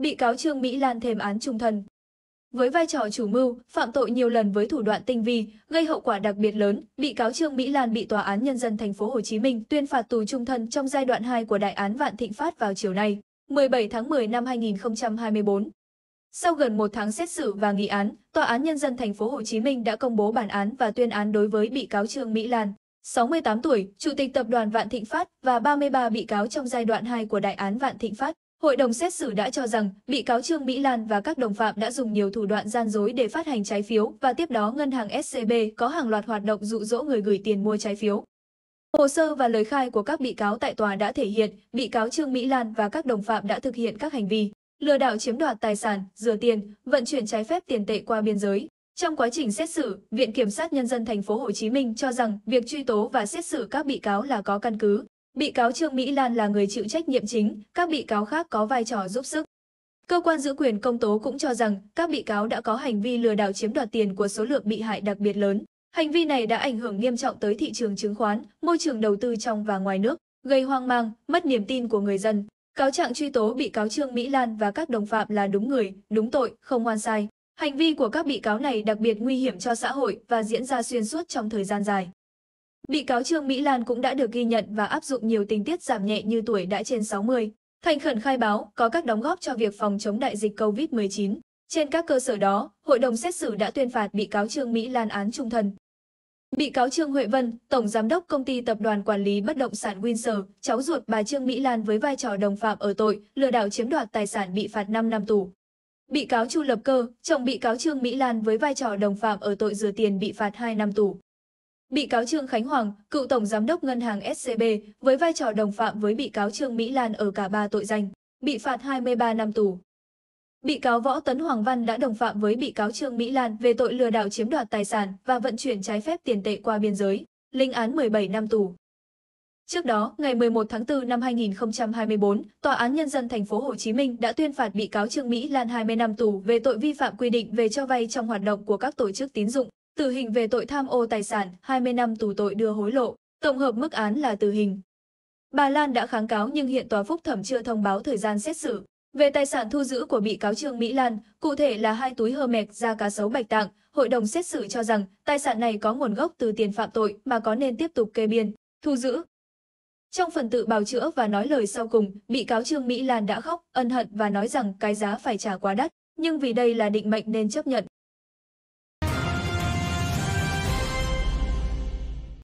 bị cáo Trương Mỹ Lan thêm án trung thân. Với vai trò chủ mưu, phạm tội nhiều lần với thủ đoạn tinh vi, gây hậu quả đặc biệt lớn, bị cáo Trương Mỹ Lan bị tòa án nhân dân thành phố Hồ Chí Minh tuyên phạt tù trung thân trong giai đoạn 2 của đại án Vạn Thịnh Phát vào chiều nay, 17 tháng 10 năm 2024. Sau gần một tháng xét xử và nghị án, tòa án nhân dân thành phố Hồ Chí Minh đã công bố bản án và tuyên án đối với bị cáo Trương Mỹ Lan, 68 tuổi, chủ tịch tập đoàn Vạn Thịnh Phát và 33 bị cáo trong giai đoạn 2 của đại án Vạn Thịnh Phát. Hội đồng xét xử đã cho rằng bị cáo Trương Mỹ Lan và các đồng phạm đã dùng nhiều thủ đoạn gian dối để phát hành trái phiếu và tiếp đó ngân hàng SCB có hàng loạt hoạt động dụ dỗ người gửi tiền mua trái phiếu. Hồ sơ và lời khai của các bị cáo tại tòa đã thể hiện bị cáo Trương Mỹ Lan và các đồng phạm đã thực hiện các hành vi lừa đảo chiếm đoạt tài sản, rửa tiền, vận chuyển trái phép tiền tệ qua biên giới. Trong quá trình xét xử, Viện Kiểm sát Nhân dân Thành phố Hồ Chí Minh cho rằng việc truy tố và xét xử các bị cáo là có căn cứ. Bị cáo Trương Mỹ Lan là người chịu trách nhiệm chính, các bị cáo khác có vai trò giúp sức. Cơ quan giữ quyền công tố cũng cho rằng các bị cáo đã có hành vi lừa đảo chiếm đoạt tiền của số lượng bị hại đặc biệt lớn. Hành vi này đã ảnh hưởng nghiêm trọng tới thị trường chứng khoán, môi trường đầu tư trong và ngoài nước, gây hoang mang, mất niềm tin của người dân. Cáo trạng truy tố bị cáo Trương Mỹ Lan và các đồng phạm là đúng người, đúng tội, không oan sai. Hành vi của các bị cáo này đặc biệt nguy hiểm cho xã hội và diễn ra xuyên suốt trong thời gian dài. Bị cáo Trương Mỹ Lan cũng đã được ghi nhận và áp dụng nhiều tình tiết giảm nhẹ như tuổi đã trên 60. Thành khẩn khai báo có các đóng góp cho việc phòng chống đại dịch COVID-19. Trên các cơ sở đó, hội đồng xét xử đã tuyên phạt bị cáo Trương Mỹ Lan án trung thân. Bị cáo Trương Huệ Vân, Tổng Giám đốc Công ty Tập đoàn Quản lý Bất động sản Windsor, cháu ruột bà Trương Mỹ Lan với vai trò đồng phạm ở tội lừa đảo chiếm đoạt tài sản bị phạt 5 năm tù. Bị cáo Chu Lập Cơ, chồng bị cáo Trương Mỹ Lan với vai trò đồng phạm ở tội rửa tiền bị phạt 2 năm tù. Bị cáo Trương Khánh Hoàng, cựu tổng giám đốc ngân hàng SCB, với vai trò đồng phạm với bị cáo Trương Mỹ Lan ở cả ba tội danh, bị phạt 23 năm tù. Bị cáo Võ Tấn Hoàng Văn đã đồng phạm với bị cáo Trương Mỹ Lan về tội lừa đảo chiếm đoạt tài sản và vận chuyển trái phép tiền tệ qua biên giới, linh án 17 năm tù. Trước đó, ngày 11 tháng 4 năm 2024, Tòa án Nhân dân thành phố Hồ Chí Minh đã tuyên phạt bị cáo Trương Mỹ Lan 20 năm tù về tội vi phạm quy định về cho vay trong hoạt động của các tổ chức tín dụng tử hình về tội tham ô tài sản, 20 năm tù tội đưa hối lộ, tổng hợp mức án là tử hình. Bà Lan đã kháng cáo nhưng hiện tòa phúc thẩm chưa thông báo thời gian xét xử. Về tài sản thu giữ của bị cáo Trương Mỹ Lan, cụ thể là hai túi hơ mẹc da cá sấu bạch tạng, hội đồng xét xử cho rằng tài sản này có nguồn gốc từ tiền phạm tội mà có nên tiếp tục kê biên, thu giữ. Trong phần tự bào chữa và nói lời sau cùng, bị cáo Trương Mỹ Lan đã khóc, ân hận và nói rằng cái giá phải trả quá đắt, nhưng vì đây là định mệnh nên chấp nhận.